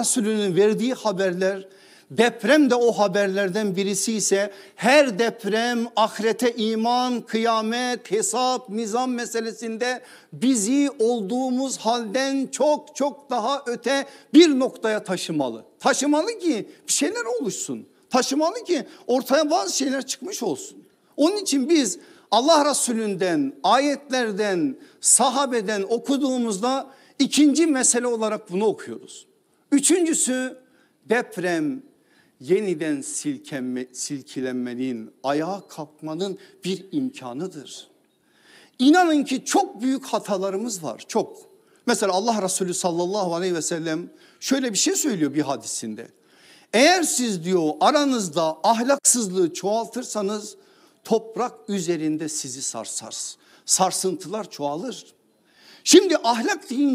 Resulü'nün verdiği haberler, deprem de o haberlerden birisi ise her deprem ahirete iman, kıyamet, hesap, nizam meselesinde bizi olduğumuz halden çok çok daha öte bir noktaya taşımalı. Taşımalı ki bir şeyler oluşsun. Taşımalı ki ortaya bazı şeyler çıkmış olsun. Onun için biz Allah Resulü'nden, ayetlerden, sahabeden okuduğumuzda ikinci mesele olarak bunu okuyoruz. Üçüncüsü deprem yeniden silkenme, silkilenmenin, ayağa kalkmanın bir imkanıdır. İnanın ki çok büyük hatalarımız var, çok. Mesela Allah Resulü sallallahu aleyhi ve sellem şöyle bir şey söylüyor bir hadisinde. Eğer siz diyor aranızda ahlaksızlığı çoğaltırsanız toprak üzerinde sizi sarsar. Sarsıntılar çoğalır. Şimdi ahlak deyince